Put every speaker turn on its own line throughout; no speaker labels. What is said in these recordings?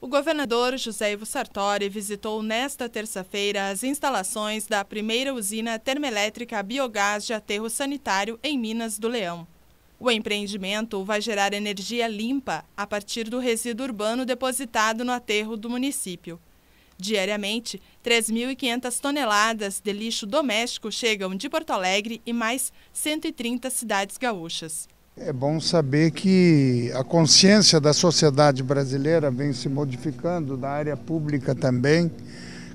O governador José Ivo Sartori visitou nesta terça-feira as instalações da primeira usina termoelétrica biogás de aterro sanitário em Minas do Leão. O empreendimento vai gerar energia limpa a partir do resíduo urbano depositado no aterro do município. Diariamente, 3.500 toneladas de lixo doméstico chegam de Porto Alegre e mais 130 cidades gaúchas. É
bom saber que a consciência da sociedade brasileira vem se modificando, da área pública também,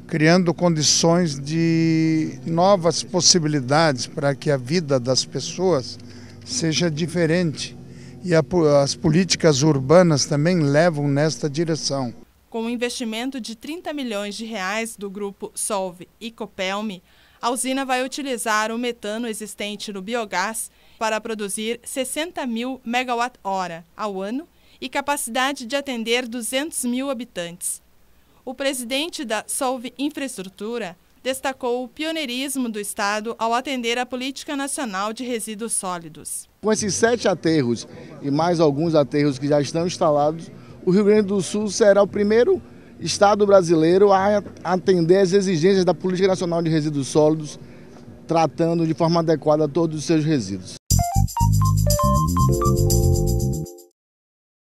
criando condições de novas possibilidades para que a vida das pessoas seja diferente. E a, as políticas urbanas também levam nesta direção.
Com o um investimento de 30 milhões de reais do grupo Solve e Copelme, a usina vai utilizar o metano existente no biogás para produzir 60 mil megawatt-hora ao ano e capacidade de atender 200 mil habitantes. O presidente da Solve Infraestrutura destacou o pioneirismo do Estado ao atender a Política Nacional de Resíduos Sólidos.
Com esses sete aterros e mais alguns aterros que já estão instalados, o Rio Grande do Sul será o primeiro Estado brasileiro a atender às exigências da Política Nacional de Resíduos Sólidos, tratando de forma adequada todos os seus resíduos.